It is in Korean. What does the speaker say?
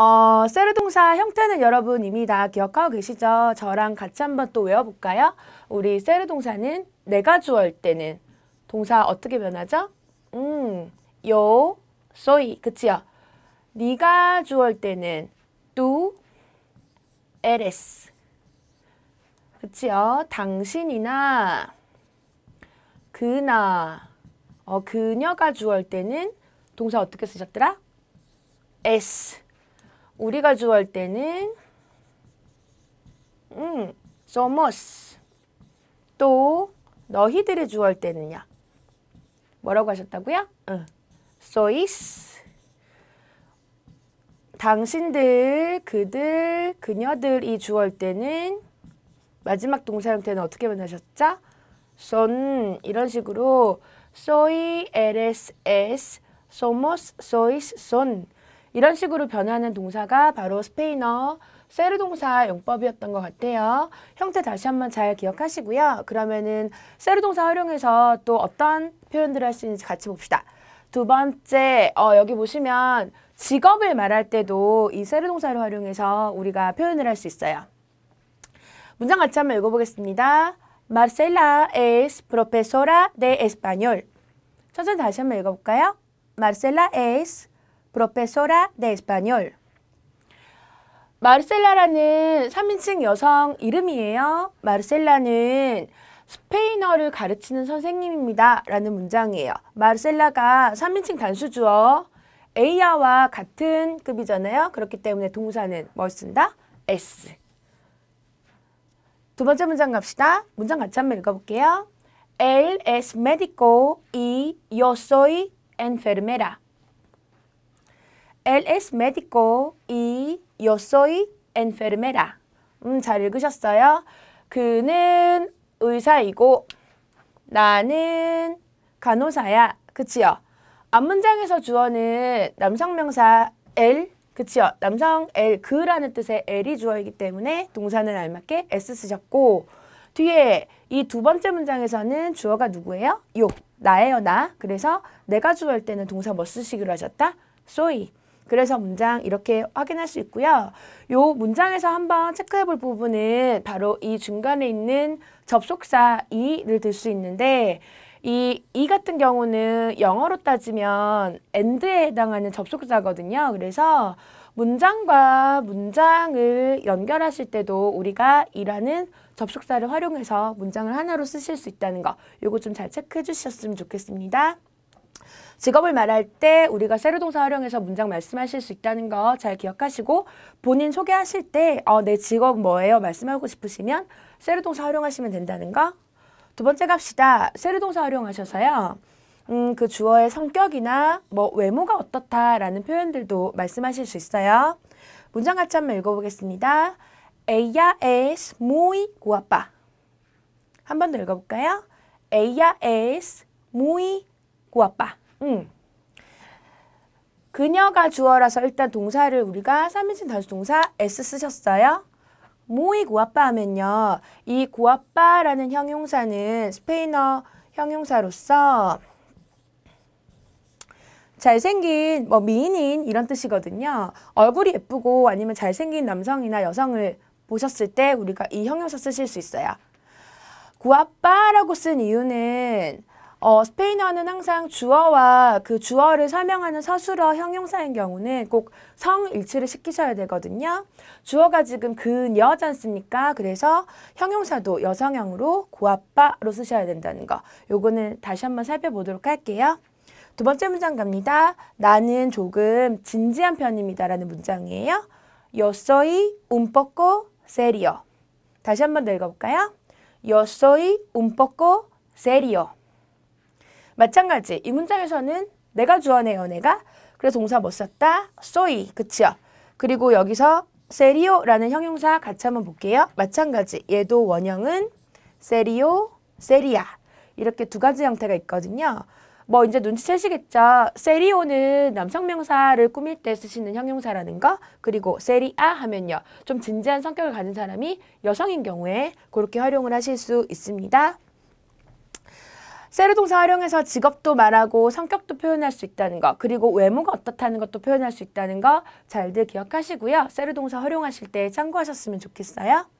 어, 세르 동사 형태는 여러분 이미 다 기억하고 계시죠? 저랑 같이 한번 또 외워볼까요? 우리 세르 동사는 내가 주어일 때는 동사 어떻게 변하죠? 음, 요, 소이, 그치요? 네가 주어일 때는 t 에레스 그치요? 당신이나 그나, 어, 그녀가 주어일 때는 동사 어떻게 쓰셨더라? 에스 우리가 주어할 때는 음, somos. 또 너희들이 주어할 때는요. 뭐라고 하셨다고요? 응. sois. 당신들, 그들, 그녀들이 주어할 때는 마지막 동사 형태는 어떻게 변하셨죠? son 이런 식으로 soy, eres, es, somos, sois, son 이런 식으로 변하는 동사가 바로 스페인어 세르 동사 용법이었던 것 같아요. 형태 다시 한번 잘 기억하시고요. 그러면은 세르 동사 활용해서 또 어떤 표현들을 할 수 있는지 같이 봅시다. 두 번째, 어, 여기 보시면 직업을 말할 때도 이 세르 동사를 활용해서 우리가 표현을 할 수 있어요. 문장 같이 한번 읽어보겠습니다. Marcela es profesora de español. 천천히 다시 한번 읽어볼까요? Marcela es profesora de español. 마르셀라라는 3인칭 여성 이름이에요. 마르셀라는 스페인어를 가르치는 선생님입니다. 라는 문장이에요. 마르셀라가 3인칭 단수주어 에와 같은 급이잖아요. 그렇기 때문에 동사는 뭘 쓴다? s. 두 번째 문장 갑시다. 문장 같이 한번 읽어볼게요. Él es médico y yo soy enfermera. Él es médico y yo soy enfermera. 음, 잘 읽으셨어요? 그는 의사이고 나는 간호사야. 그치요? 앞 문장에서 주어는 남성명사 L, 그치요? 남성 L, 그라는 뜻의 L이 주어이기 때문에 동사는 알맞게 S 쓰셨고 뒤에 이 두 번째 문장에서는 주어가 누구예요? 요, 나예요, 나. 그래서 내가 주어일 때는 동사 뭐 쓰시기로 하셨다? 소이. 그래서 문장 이렇게 확인할 수 있고요. 요 문장에서 한번 체크해 볼 부분은 바로 이 중간에 있는 접속사 이를 들 수 있는데 이, 이 e 같은 경우는 영어로 따지면 and에 해당하는 접속사거든요. 그래서 문장과 문장을 연결하실 때도 우리가 이라는 접속사를 활용해서 문장을 하나로 쓰실 수 있다는 거 요거 좀 잘 체크해 주셨으면 좋겠습니다. 직업을 말할 때 우리가 세로동사 활용해서 문장 말씀하실 수 있다는 거 잘 기억하시고 본인 소개하실 때 어, 내 직업 뭐예요? 말씀하고 싶으시면 세로동사 활용하시면 된다는 거. 두 번째 갑시다. 세로동사 활용하셔서요. 음, 그 주어의 성격이나 뭐 외모가 어떻다라는 표현들도 말씀하실 수 있어요. 문장 같이 한번 읽어보겠습니다. Ella es muy guapa. 한 번 더 읽어볼까요? Ella es muy 고아빠. 음. 그녀가 주어라서 일단 동사를 우리가 3인칭 단수 동사 s 쓰셨어요. 모이 고아빠 하면요. 이 고아빠라는 형용사는 스페인어 형용사로서 잘생긴 뭐 미인인 이런 뜻이거든요. 얼굴이 예쁘고 아니면 잘생긴 남성이나 여성을 보셨을 때 우리가 이 형용사 쓰실 수 있어요. 구아빠라고 쓴 이유는 어, 스페인어는 항상 주어와 그 주어를 설명하는 서술어 형용사인 경우는 꼭 성일치를 시키셔야 되거든요. 주어가 지금 그녀지 않습니까? 그래서 형용사도 여성형으로 고아빠로 쓰셔야 된다는 거. 요거는 다시 한번 살펴보도록 할게요. 두 번째 문장 갑니다. 나는 조금 진지한 편입니다. 라는 문장이에요. Yo soy un poco serio. 다시 한번 더 읽어볼까요? Yo soy un poco serio. 마찬가지 이 문장에서는 내가 주어네 연애가 그래서 동사 못 썼다. 소이 그치요. 그리고 여기서 세리오라는 형용사 같이 한번 볼게요. 마찬가지 얘도 원형은 세리오, 세리아 이렇게 두 가지 형태가 있거든요. 뭐 이제 눈치채시겠죠. 세리오는 남성명사를 꾸밀 때 쓰시는 형용사라는 거 그리고 세리아 하면요. 좀 진지한 성격을 가진 사람이 여성인 경우에 그렇게 활용을 하실 수 있습니다. 세로 동사 활용해서 직업도 말하고 성격도 표현할 수 있다는 거 그리고 외모가 어떻다는 것도 표현할 수 있다는 거 잘들 기억하시고요. 세로 동사 활용하실 때 참고하셨으면 좋겠어요.